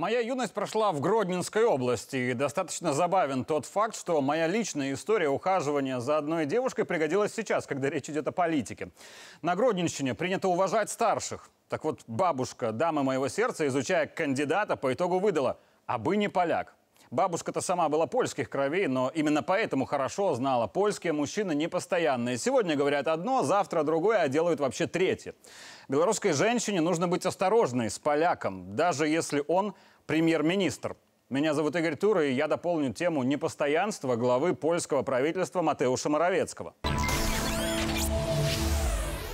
Моя юность прошла в Гродненской области, и достаточно забавен тот факт, что моя личная история ухаживания за одной девушкой пригодилась сейчас, когда речь идет о политике. На Гродненщине принято уважать старших. Так вот, бабушка, дама моего сердца, изучая кандидата, по итогу выдала «А бы не поляк». Бабушка-то сама была польских кровей, но именно поэтому хорошо знала, польские мужчины непостоянные. Сегодня говорят одно, завтра другое, а делают вообще третье. Белорусской женщине нужно быть осторожной с поляком, даже если он премьер-министр. Меня зовут Игорь Тур, и я дополню тему непостоянства главы польского правительства Матеуша Моровецкого.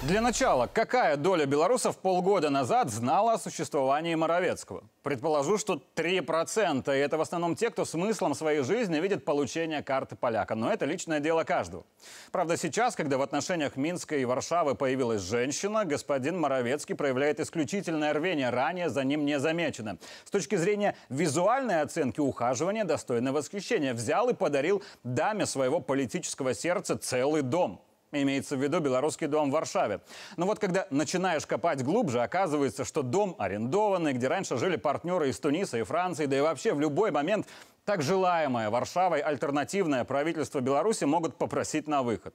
Для начала, какая доля белорусов полгода назад знала о существовании Моровецкого? Предположу, что 3%. И это в основном те, кто смыслом своей жизни видит получение карты поляка. Но это личное дело каждого. Правда, сейчас, когда в отношениях Минска и Варшавы появилась женщина, господин Моровецкий проявляет исключительное рвение, ранее за ним не замечено. С точки зрения визуальной оценки ухаживания достойно восхищения. Взял и подарил даме своего политического сердца целый дом. Имеется в виду белорусский дом в Варшаве. Но вот когда начинаешь копать глубже, оказывается, что дом арендованный, где раньше жили партнеры из Туниса и Франции, да и вообще в любой момент так желаемое Варшавой альтернативное правительство Беларуси могут попросить на выход.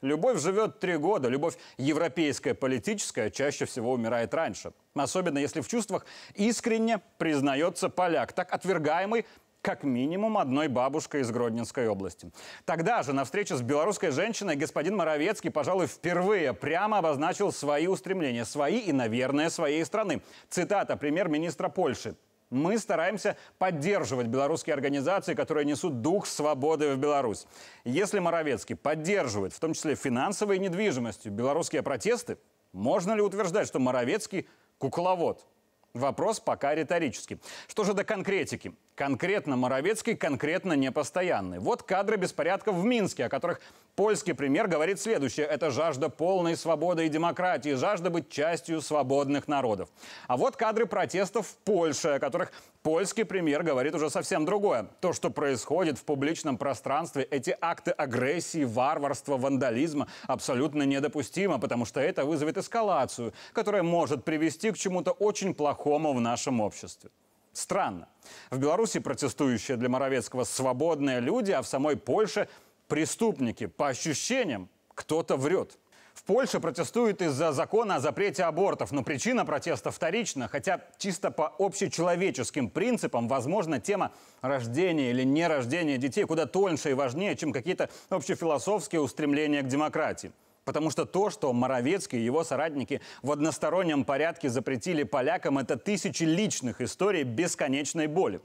Любовь живет три года, любовь европейская, политическая, чаще всего умирает раньше. Особенно если в чувствах искренне признается поляк, так отвергаемый как минимум одной бабушкой из Гродненской области. Тогда же на встрече с белорусской женщиной господин Моровецкий, пожалуй, впервые прямо обозначил свои устремления, свои и, наверное, своей страны. Цитата премьер-министра Польши. Мы стараемся поддерживать белорусские организации, которые несут дух свободы в Беларусь. Если Моровецкий поддерживает, в том числе финансовой недвижимостью, белорусские протесты, можно ли утверждать, что Моровецкий – кукловод? Вопрос пока риторический. Что же до конкретики? Конкретно Моровецкий, конкретно непостоянный. Вот кадры беспорядков в Минске, о которых польский пример говорит следующее. Это жажда полной свободы и демократии, жажда быть частью свободных народов. А вот кадры протестов в Польше, о которых польский премьер говорит уже совсем другое. То, что происходит в публичном пространстве, эти акты агрессии, варварства, вандализма абсолютно недопустимо, потому что это вызовет эскалацию, которая может привести к чему-то очень плохому хомо в нашем обществе. Странно. В Беларуси протестующие для Моровецкого свободные люди, а в самой Польше преступники. По ощущениям, кто-то врет. В Польше протестуют из-за закона о запрете абортов, но причина протеста вторична, хотя чисто по общечеловеческим принципам, возможно, тема рождения или нерождения детей куда тоньше и важнее, чем какие-то общефилософские устремления к демократии. Потому что то, что Моровецкий и его соратники в одностороннем порядке запретили полякам, это тысячи личных историй бесконечной боли.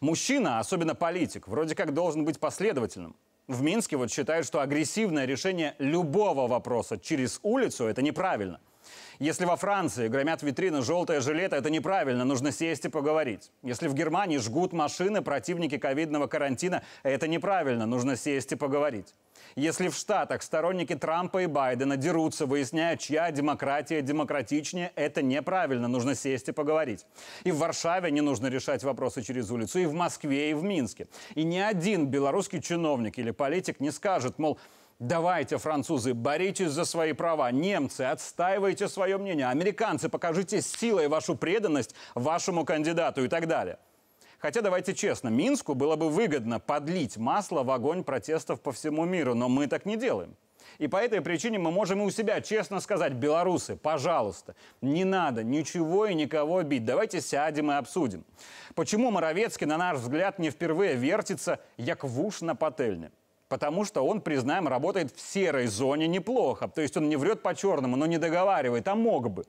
Мужчина, особенно политик, вроде как должен быть последовательным. В Минске вот считают, что агрессивное решение любого вопроса через улицу – это неправильно. Если во Франции громят витрины желтое жилето – это неправильно, нужно сесть и поговорить. Если в Германии жгут машины противники ковидного карантина, это неправильно, нужно сесть и поговорить. Если в Штатах сторонники Трампа и Байдена дерутся, выясняя, чья демократия демократичнее, это неправильно, нужно сесть и поговорить. И в Варшаве не нужно решать вопросы через улицу, и в Москве, и в Минске. И ни один белорусский чиновник или политик не скажет, мол, Давайте, французы, боритесь за свои права. Немцы, отстаивайте свое мнение. Американцы, покажите силой вашу преданность вашему кандидату и так далее. Хотя, давайте честно, Минску было бы выгодно подлить масло в огонь протестов по всему миру, но мы так не делаем. И по этой причине мы можем и у себя честно сказать, белорусы, пожалуйста, не надо ничего и никого бить. Давайте сядем и обсудим. Почему Моровецкий, на наш взгляд, не впервые вертится, як в на потельне? потому что он, признаем, работает в серой зоне неплохо. То есть он не врет по-черному, но не договаривает, а мог бы.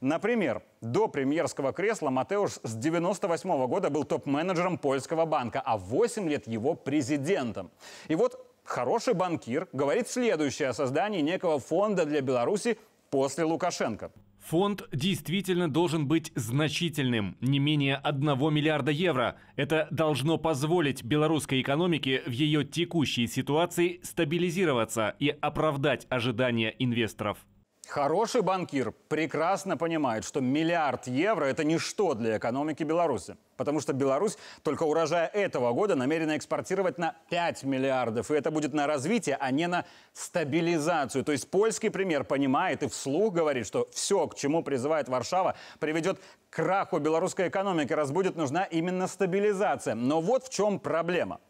Например, до премьерского кресла Матеуш с 1998 года был топ-менеджером польского банка, а 8 лет его президентом. И вот хороший банкир говорит следующее о создании некого фонда для Беларуси после Лукашенко. Фонд действительно должен быть значительным, не менее 1 миллиарда евро. Это должно позволить белорусской экономике в ее текущей ситуации стабилизироваться и оправдать ожидания инвесторов. Хороший банкир прекрасно понимает, что миллиард евро – это ничто для экономики Беларуси. Потому что Беларусь только урожая этого года намерена экспортировать на 5 миллиардов. И это будет на развитие, а не на стабилизацию. То есть польский пример понимает и вслух говорит, что все, к чему призывает Варшава, приведет к краху белорусской экономики, раз будет нужна именно стабилизация. Но вот в чем проблема.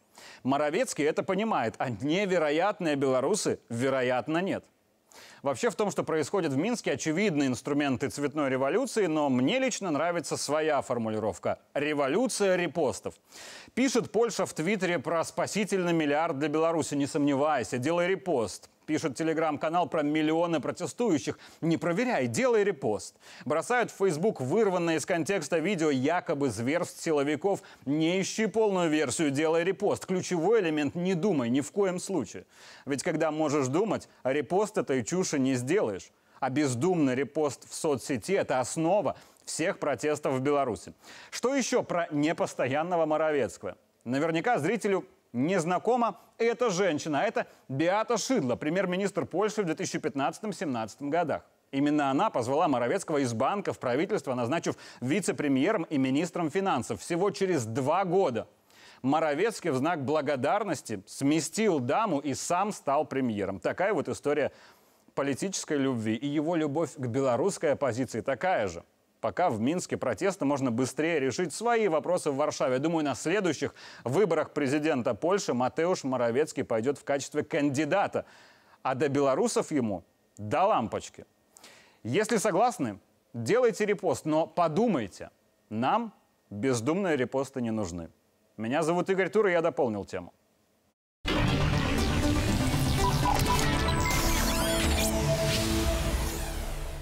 Моровецкий это понимает, а невероятные белорусы, вероятно, нет. Вообще в том, что происходит в Минске, очевидны инструменты цветной революции, но мне лично нравится своя формулировка – революция репостов. Пишет Польша в Твиттере про спасительный миллиард для Беларуси, не сомневайся, делай репост. Пишет телеграм-канал про миллионы протестующих. Не проверяй, делай репост. Бросают в Facebook вырванное из контекста видео якобы зверств силовиков. Не ищи полную версию, делай репост. Ключевой элемент – не думай, ни в коем случае. Ведь когда можешь думать, репост этой чуши не сделаешь. А бездумный репост в соцсети – это основа всех протестов в Беларуси. Что еще про непостоянного Моровецкого? Наверняка зрителю не знакома эта женщина. А это Беата Шидло, премьер-министр Польши в 2015 2017 годах. Именно она позвала Моровецкого из банка в правительство, назначив вице-премьером и министром финансов всего через два года. Моровецкий в знак благодарности сместил даму и сам стал премьером. Такая вот история политической любви. И его любовь к белорусской оппозиции такая же. Пока в Минске протесты можно быстрее решить свои вопросы в Варшаве. Думаю, на следующих выборах президента Польши Матеуш Моровецкий пойдет в качестве кандидата. А до белорусов ему до лампочки. Если согласны, делайте репост, но подумайте, нам бездумные репосты не нужны. Меня зовут Игорь Тур, и я дополнил тему.